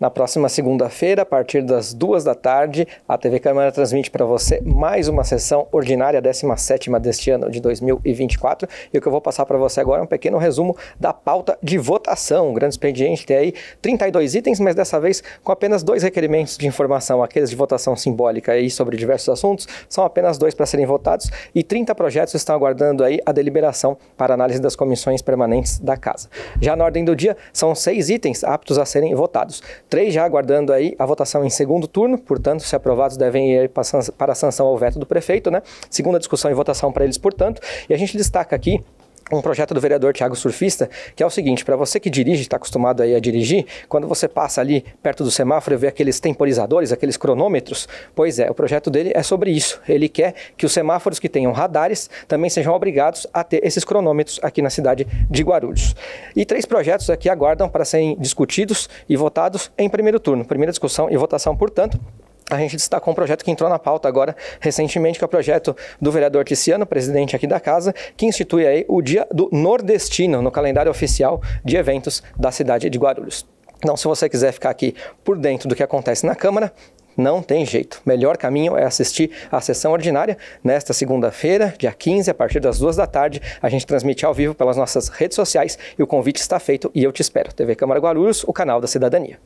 Na próxima segunda-feira, a partir das duas da tarde, a TV Câmara transmite para você mais uma sessão ordinária, 17 deste ano de 2024. E o que eu vou passar para você agora é um pequeno resumo da pauta de votação. Um grande expediente tem aí 32 itens, mas dessa vez com apenas dois requerimentos de informação. Aqueles de votação simbólica e sobre diversos assuntos, são apenas dois para serem votados e 30 projetos estão aguardando aí a deliberação para análise das comissões permanentes da Casa. Já na ordem do dia, são seis itens aptos a serem votados três já aguardando aí a votação em segundo turno, portanto, se aprovados devem ir para a sanção ao veto do prefeito, né? Segunda discussão e votação para eles, portanto. E a gente destaca aqui um projeto do vereador Tiago Surfista, que é o seguinte, para você que dirige, está acostumado aí a dirigir, quando você passa ali perto do semáforo e vê aqueles temporizadores, aqueles cronômetros, pois é, o projeto dele é sobre isso. Ele quer que os semáforos que tenham radares também sejam obrigados a ter esses cronômetros aqui na cidade de Guarulhos. E três projetos aqui aguardam para serem discutidos e votados em primeiro turno. Primeira discussão e votação, portanto, a gente destacou um projeto que entrou na pauta agora recentemente, que é o projeto do vereador Tiziano, presidente aqui da casa, que institui aí o Dia do Nordestino no calendário oficial de eventos da cidade de Guarulhos. Então, se você quiser ficar aqui por dentro do que acontece na Câmara, não tem jeito. Melhor caminho é assistir a sessão ordinária nesta segunda-feira, dia 15, a partir das duas da tarde. A gente transmite ao vivo pelas nossas redes sociais e o convite está feito e eu te espero. TV Câmara Guarulhos, o canal da cidadania.